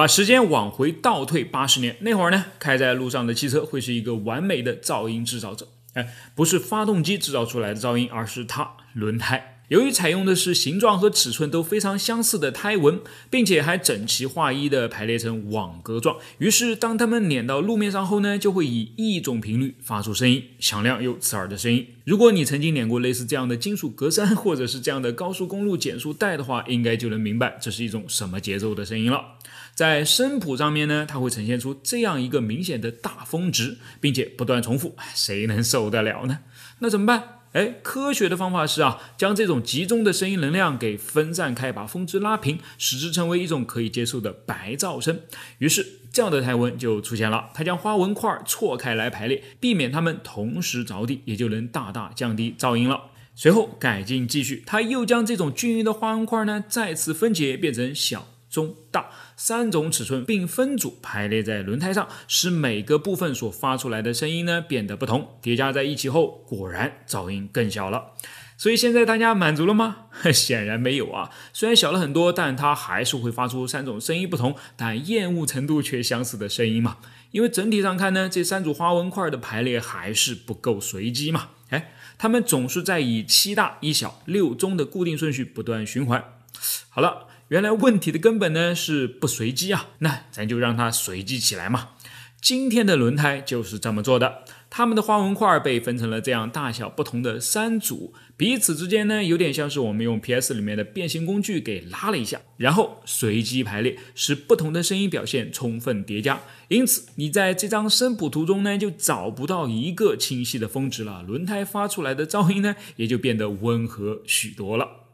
把时间往回倒退八十年，那会儿呢，开在路上的汽车会是一个完美的噪音制造者。哎，不是发动机制造出来的噪音，而是它轮胎。由于采用的是形状和尺寸都非常相似的胎纹，并且还整齐划一地排列成网格状，于是当它们碾到路面上后呢，就会以一种频率发出声音，响亮又刺耳的声音。如果你曾经碾过类似这样的金属格栅，或者是这样的高速公路减速带的话，应该就能明白这是一种什么节奏的声音了。在声谱上面呢，它会呈现出这样一个明显的大峰值，并且不断重复，谁能受得了呢？那怎么办？哎，科学的方法是啊，将这种集中的声音能量给分散开，把峰值拉平，使之成为一种可以接受的白噪声。于是，这样的台纹就出现了。它将花纹块错开来排列，避免它们同时着地，也就能大大降低噪音了。随后改进继续，它又将这种均匀的花纹块呢，再次分解变成小。中大三种尺寸，并分组排列在轮胎上，使每个部分所发出来的声音呢变得不同，叠加在一起后，果然噪音更小了。所以现在大家满足了吗？显然没有啊！虽然小了很多，但它还是会发出三种声音不同，但厌恶程度却相似的声音嘛。因为整体上看呢，这三组花纹块的排列还是不够随机嘛。哎，它们总是在以七大一小六中的固定顺序不断循环。好了。原来问题的根本呢是不随机啊，那咱就让它随机起来嘛。今天的轮胎就是这么做的，它们的花纹块被分成了这样大小不同的三组，彼此之间呢有点像是我们用 PS 里面的变形工具给拉了一下，然后随机排列，使不同的声音表现充分叠加。因此，你在这张声谱图中呢就找不到一个清晰的峰值了，轮胎发出来的噪音呢也就变得温和许多了。